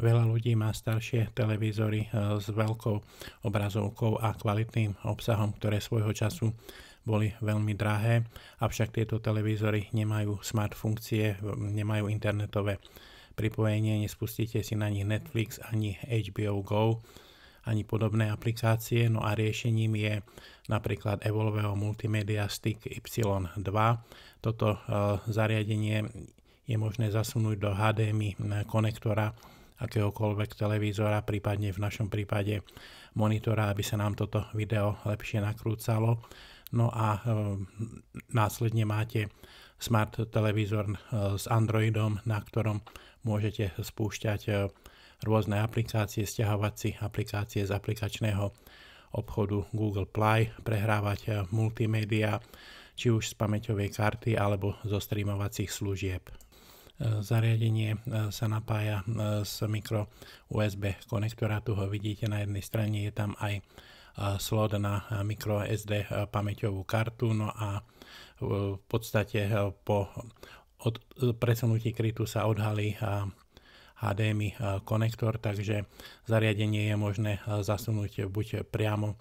Veľa ľudí má staršie televízory eh, s veľkou obrazovkou a kvalitným obsahom, ktoré svojho času boli veľmi drahé, avšak tieto televízory nemajú smart funkcie, nemajú internetové pripojenie, nespustíte si na nich Netflix ani HBO Go, ani podobné aplikácie, no a riešením je napríklad Evolveo Multimedia Stick Y2. Toto eh, zariadenie je možné zasunúť do HDMI eh, konektora akéhokoľvek televízora, prípadne v našom prípade monitora, aby sa nám toto video lepšie nakrúcalo. No a ehm, následne máte smart televízor e, s Androidom, na ktorom môžete spúšťať e, rôzne aplikácie, stiahovať si aplikácie z aplikačného obchodu Google Play, prehrávať e, multimédia, či už z pamäťovej karty alebo zo streamovacích služieb. E, zariadenie e, sa napája z e, mikro USB konektora, tu ho vidíte na jednej strane, je tam aj slot na micro SD pamäťovú kartu, no a v podstate po od presunutí krytu sa odhalí HDMI konektor, takže zariadenie je možné zasunúť buď priamo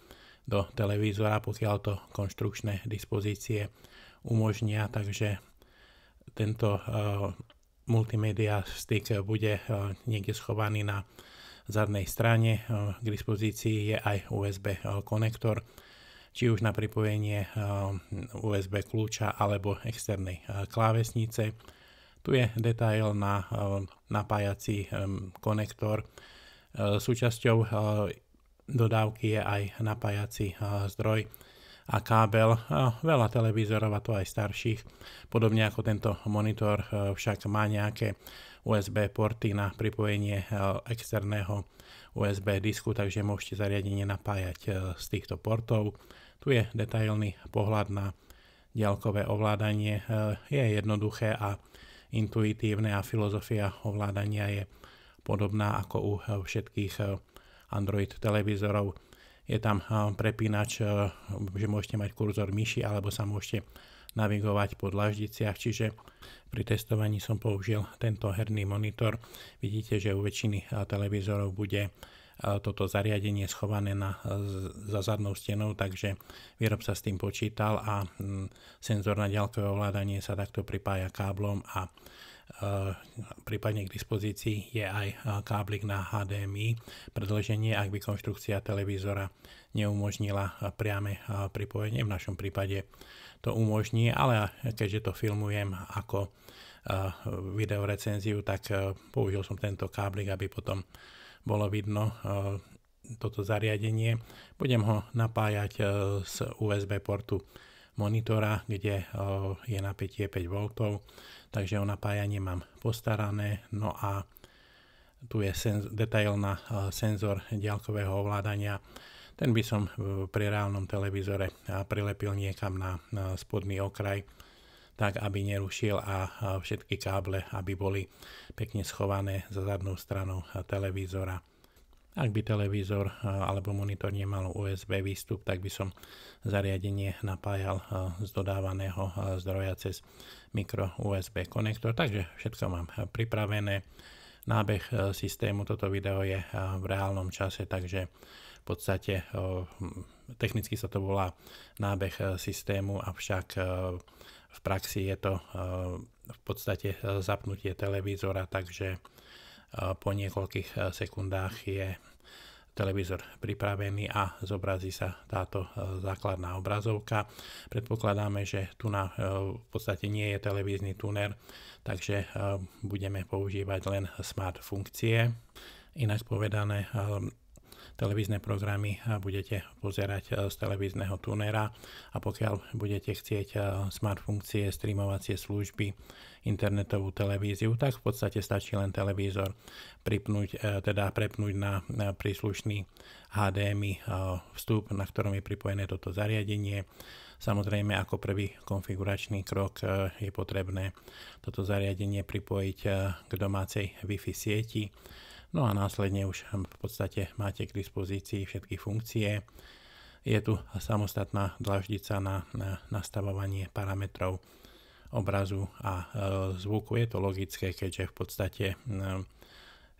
do televízora, pokiaľ to konštrukčné dispozície umožnia, takže tento multimedia stick bude eh, niekde schovaný na zadnej strane. Eh, k dispozícii je aj USB eh, konektor, či už na pripojenie USB kľúča alebo externej klávesnice. Tu je detail na napájací konektor. Súčasťou dodávky je aj napájací zdroj a kábel. Veľa televízorov a to aj starších. Podobne ako tento monitor e, však má nejaké USB porty na pripojenie e, externého USB disku, takže môžete zariadenie napájať e, z týchto portov. Tu je detailný pohľad na diaľkové ovládanie. Je jednoduché a intuitívne a filozofia ovládania je podobná ako u všetkých Android televízorov je tam prepínač, že môžete mať kurzor myši alebo sa môžete navigovať po dlaždiciach, čiže pri testovaní som použil tento herný monitor. Vidíte, že u väčšiny televízorov bude toto zariadenie schované na, za zadnou stenou, takže výrobca s tým počítal a senzor na ďalkové ovládanie sa takto pripája káblom a Eh, prípadne k dispozícii je aj eh, káblik na HDMI Predloženie ak by konštrukcia televízora neumožnila eh, priame pripojenie. V našom prípade to umožní, ale keďže to filmujem ako videorecenziu, tak použil som tento káblik, aby potom bolo vidno toto zariadenie. Budem ho napájať z USB portu monitora, kde je napätie 5 V, takže o napájanie mám postarané. No a tu je senz, detail na senzor diaľkového ovládania. Ten by som pri reálnom televízore prilepil niekam na spodný okraj, tak aby nerušil a všetky káble, aby boli pekne schované za zadnou stranou televízora. Ak by televízor eh, alebo monitor nemal USB výstup, tak by som zariadenie napájal eh, z dodávaného eh, zdroja cez mikro USB konektor. Takže všetko mám pripravené. Nábeh systému toto video je v reálnom čase, takže v podstate hm, technicky sa to volá nábeh systému, avšak v praxi je to v podstate zapnutie televízora, takže po niekoľkých eh, sekundách je televízor pripravený a zobrazí sa táto eh, základná obrazovka. Predpokladáme, že tu na, eh, v podstate nie je televízny tuner, takže budeme používať len smart funkcie. Inak povedané, televízne programy budete pozerať e, z televízneho tunera a pokiaľ budete chcieť e, smart funkcie, streamovacie služby, internetovú televíziu, tak v podstate stačí len televízor pripnúť, e, teda prepnúť na príslušný HDMI vstup, na ktorom je pripojené toto zariadenie. Samozrejme, ako prvý konfiguračný krok je potrebné toto zariadenie pripojiť k domácej Wi-Fi sieti No a následne už v podstate máte k dispozícii všetky funkcie. Je tu samostatná dlaždica na, na nastavovanie parametrov obrazu a e, zvuku. Je to logické, keďže v podstate e,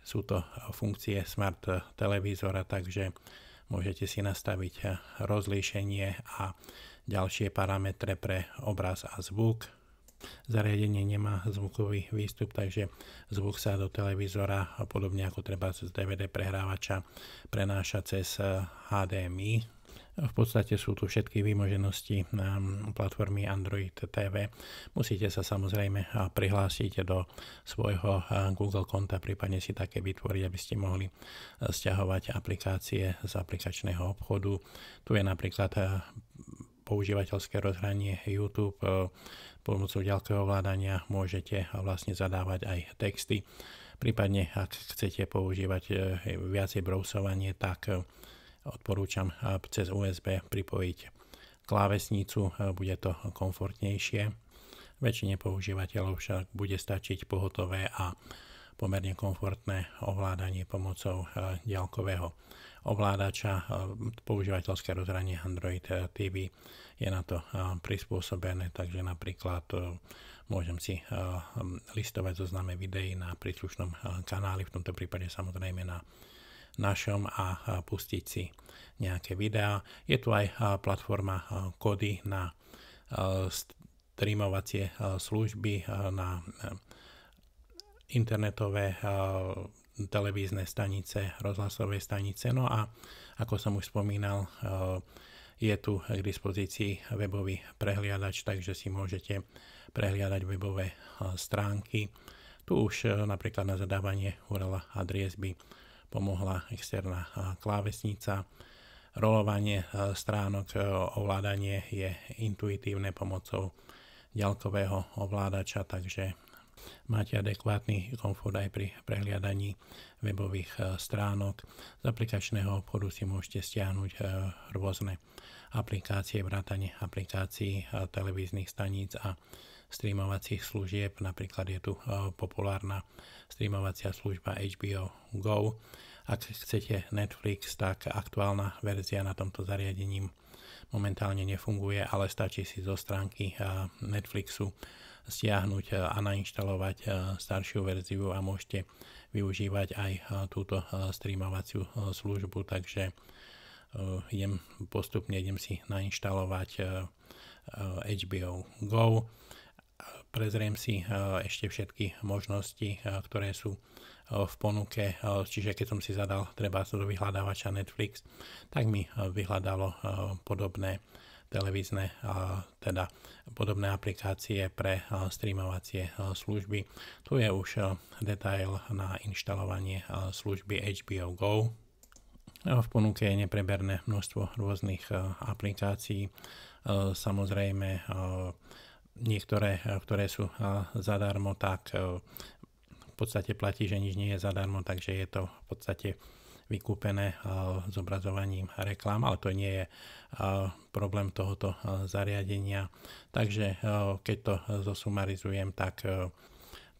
sú to funkcie smart e, televízora, takže môžete si nastaviť rozlíšenie a ďalšie parametre pre obraz a zvuk zariadenie nemá zvukový výstup, takže zvuk sa do televízora, podobne ako treba z DVD prehrávača, prenáša cez HDMI, eh, v podstate sú tu všetky výmoženosti mm, platformy Android TV. Musíte sa samozrejme eh, prihlásiť do svojho eh, Google konta, prípadne si také vytvoriť, aby ste mohli stiahovať aplikácie z aplikačného obchodu. Tu je napríklad používateľské rozhranie YouTube e, pomocou ďalkého ovládania môžete vlastne zadávať aj texty. Prípadne, ak chcete používať e, viacej brousovanie, tak e, odporúčam cez USB pripojiť klávesnicu, bude to komfortnejšie. Väčšine používateľov však bude stačiť pohotové a pomerne komfortné ovládanie pomocou e, ďalkového ovládača. E, používateľské rozhranie Android e, TV je na to prispôsobené, takže napríklad môžem si listovať zozname videí na príslušnom kanáli, v tomto prípade samozrejme na našom a pustiť si nejaké videá. Je tu aj platforma kody na streamovacie služby na internetové eh, televízne stanice, rozhlasové stanice. No a ako som už spomínal, eh, je tu k dispozícii webový prehliadač, takže si môžete prehliadať webové eh, stránky. Tu už napríklad na zadávanie URL adries by pomohla externá klávesnica. Rolovanie stránok, ovládanie je intuitívne pomocou ďalkového ovládača, takže máte adekvátny komfort aj pri prehliadaní webových e, stránok. Z aplikačného obchodu si môžete stiahnuť e, rôzne aplikácie, vrátanie aplikácií e, televíznych staníc a streamovacích služieb. Napríklad je tu populárna streamovacia služba HBO Go. Ak chcete Netflix, tak aktuálna verzia na tomto zariadením momentálne nefunguje, ale stačí si zo stránky Netflixu stiahnuť eh, a nainštalovať eh, staršiu verziu a môžete využívať aj eh, túto streamovaciu službu, takže idem, postupne idem si nainštalovať HBO Go. Prezriem si ešte všetky možnosti, ktoré sú v ponuke, čiže keď som si zadal treba do vyhľadávača Netflix, tak mi vyhľadalo podobné televízne, teda podobné aplikácie pre streamovacie služby. Tu je už detail na inštalovanie služby HBO Go. V ponuke je nepreberné množstvo rôznych aplikácií. Samozrejme, niektoré, ktoré sú zadarmo, tak v podstate platí, že nič nie je zadarmo, takže je to v podstate vykúpené zobrazovaním eh, reklám, ale to nie je eh, problém tohoto eh, zariadenia. Takže keď to zosumarizujem, tak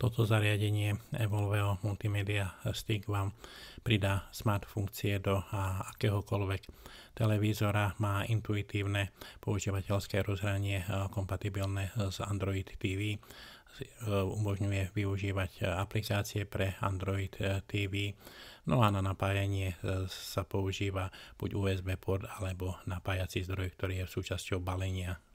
toto zariadenie Evolveo Multimedia Stick vám pridá smart funkcie do akéhokoľvek televízora, má intuitívne používateľské rozhranie kompatibilné s Android TV, e, umožňuje využívať e, aplikácie pre Android e, TV, no a na napájanie sa používa buď USB port alebo napájací zdroj, ktorý je súčasťou balenia